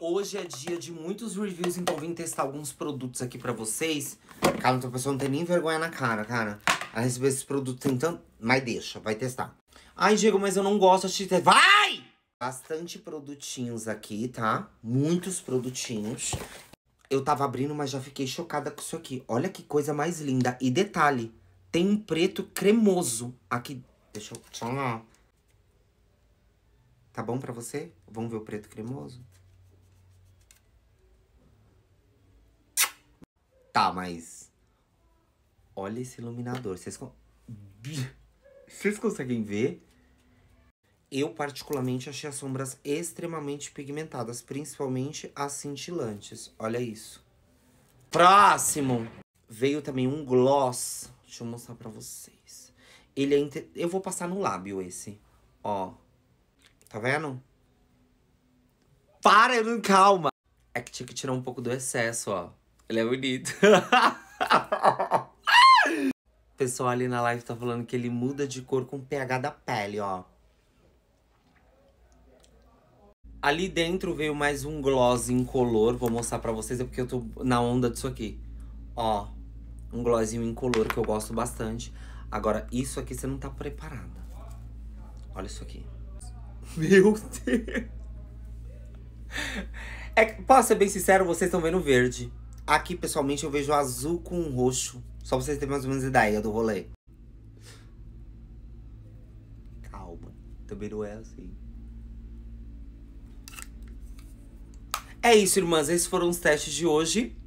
Hoje é dia de muitos reviews, então vim testar alguns produtos aqui pra vocês. Cara, a pessoa não tem nem vergonha na cara, cara. A receber esses produtos tem tanto... Mas deixa, vai testar. Ai, Diego, mas eu não gosto de... Vai! Bastante produtinhos aqui, tá? Muitos produtinhos. Eu tava abrindo, mas já fiquei chocada com isso aqui. Olha que coisa mais linda. E detalhe, tem um preto cremoso aqui. Deixa eu... Tá bom pra você? Vamos ver o preto cremoso? Tá, mas. Olha esse iluminador. Vocês. Con... Vocês conseguem ver? Eu, particularmente, achei as sombras extremamente pigmentadas, principalmente as cintilantes. Olha isso. Próximo! Veio também um gloss. Deixa eu mostrar pra vocês. Ele é... Inter... Eu vou passar no lábio esse. Ó. Tá vendo? Para, não calma! É que tinha que tirar um pouco do excesso, ó. Ele é bonito. o pessoal ali na live tá falando que ele muda de cor com o pH da pele, ó. Ali dentro veio mais um gloss incolor. Vou mostrar pra vocês, é porque eu tô na onda disso aqui. Ó, um glossinho incolor que eu gosto bastante. Agora, isso aqui você não tá preparada. Olha isso aqui. Meu Deus! É, posso ser bem sincero, vocês estão vendo verde. Aqui, pessoalmente, eu vejo azul com roxo. Só pra vocês terem mais ou menos ideia do rolê. Calma. Também não é assim. É isso, irmãs. Esses foram os testes de hoje.